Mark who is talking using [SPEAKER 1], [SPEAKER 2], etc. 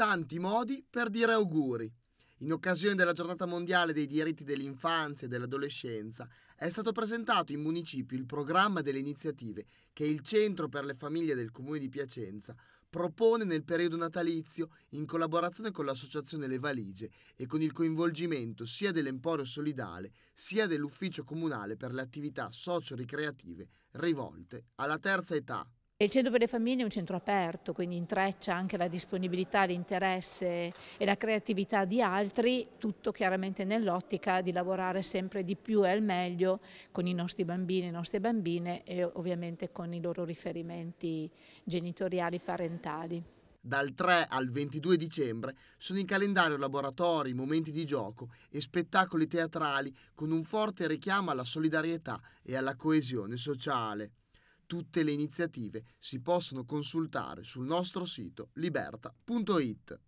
[SPEAKER 1] tanti modi per dire auguri. In occasione della giornata mondiale dei diritti dell'infanzia e dell'adolescenza è stato presentato in municipio il programma delle iniziative che il Centro per le Famiglie del Comune di Piacenza propone nel periodo natalizio in collaborazione con l'associazione Le Valigie e con il coinvolgimento sia dell'Emporio Solidale sia dell'Ufficio Comunale per le attività socio-ricreative rivolte alla terza età.
[SPEAKER 2] Il Centro per le Famiglie è un centro aperto, quindi intreccia anche la disponibilità, l'interesse e la creatività di altri, tutto chiaramente nell'ottica di lavorare sempre di più e al meglio con i nostri bambini e le nostre bambine e ovviamente con i loro riferimenti genitoriali parentali.
[SPEAKER 1] Dal 3 al 22 dicembre sono in calendario laboratori, momenti di gioco e spettacoli teatrali con un forte richiamo alla solidarietà e alla coesione sociale. Tutte le iniziative si possono consultare sul nostro sito liberta.it.